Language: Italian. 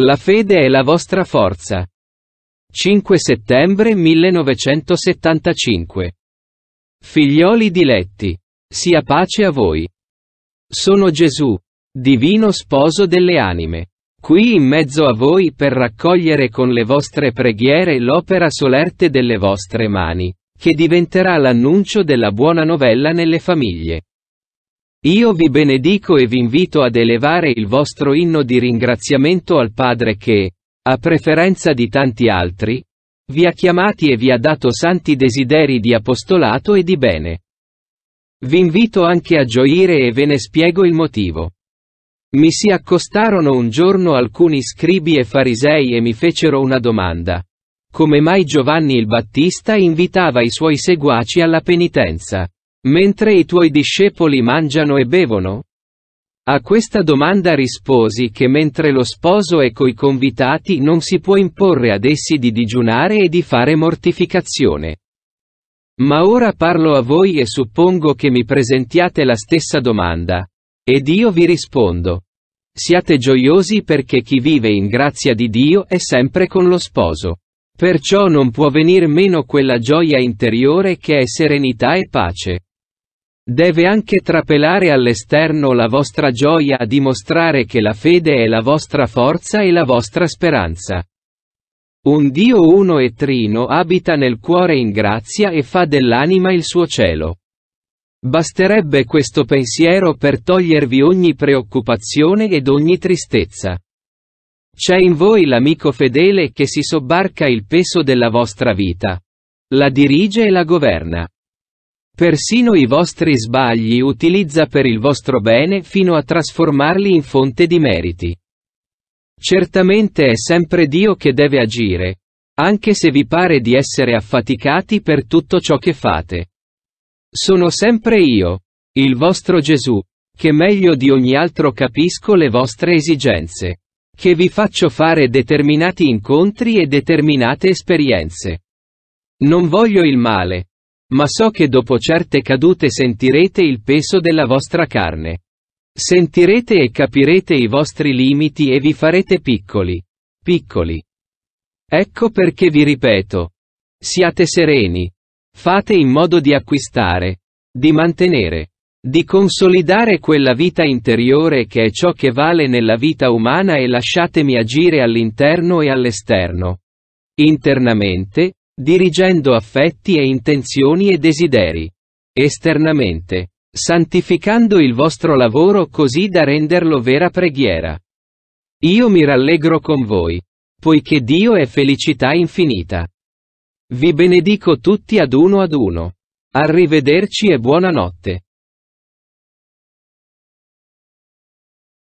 La fede è la vostra forza. 5 settembre 1975. Figlioli diletti, sia pace a voi. Sono Gesù, divino sposo delle anime, qui in mezzo a voi per raccogliere con le vostre preghiere l'opera solerte delle vostre mani, che diventerà l'annuncio della buona novella nelle famiglie. Io vi benedico e vi invito ad elevare il vostro inno di ringraziamento al Padre che, a preferenza di tanti altri, vi ha chiamati e vi ha dato santi desideri di apostolato e di bene. Vi invito anche a gioire e ve ne spiego il motivo. Mi si accostarono un giorno alcuni scribi e farisei e mi fecero una domanda. Come mai Giovanni il Battista invitava i suoi seguaci alla penitenza? mentre i tuoi discepoli mangiano e bevono? A questa domanda risposi che mentre lo sposo è coi convitati non si può imporre ad essi di digiunare e di fare mortificazione. Ma ora parlo a voi e suppongo che mi presentiate la stessa domanda. Ed io vi rispondo. Siate gioiosi perché chi vive in grazia di Dio è sempre con lo sposo. Perciò non può venir meno quella gioia interiore che è serenità e pace. Deve anche trapelare all'esterno la vostra gioia a dimostrare che la fede è la vostra forza e la vostra speranza. Un Dio uno e trino abita nel cuore in grazia e fa dell'anima il suo cielo. Basterebbe questo pensiero per togliervi ogni preoccupazione ed ogni tristezza. C'è in voi l'amico fedele che si sobbarca il peso della vostra vita. La dirige e la governa persino i vostri sbagli utilizza per il vostro bene fino a trasformarli in fonte di meriti. Certamente è sempre Dio che deve agire, anche se vi pare di essere affaticati per tutto ciò che fate. Sono sempre io, il vostro Gesù, che meglio di ogni altro capisco le vostre esigenze, che vi faccio fare determinati incontri e determinate esperienze. Non voglio il male, ma so che dopo certe cadute sentirete il peso della vostra carne. Sentirete e capirete i vostri limiti e vi farete piccoli. Piccoli. Ecco perché vi ripeto. Siate sereni. Fate in modo di acquistare, di mantenere, di consolidare quella vita interiore che è ciò che vale nella vita umana e lasciatemi agire all'interno e all'esterno. Internamente, dirigendo affetti e intenzioni e desideri. Esternamente, santificando il vostro lavoro così da renderlo vera preghiera. Io mi rallegro con voi, poiché Dio è felicità infinita. Vi benedico tutti ad uno ad uno. Arrivederci e buonanotte.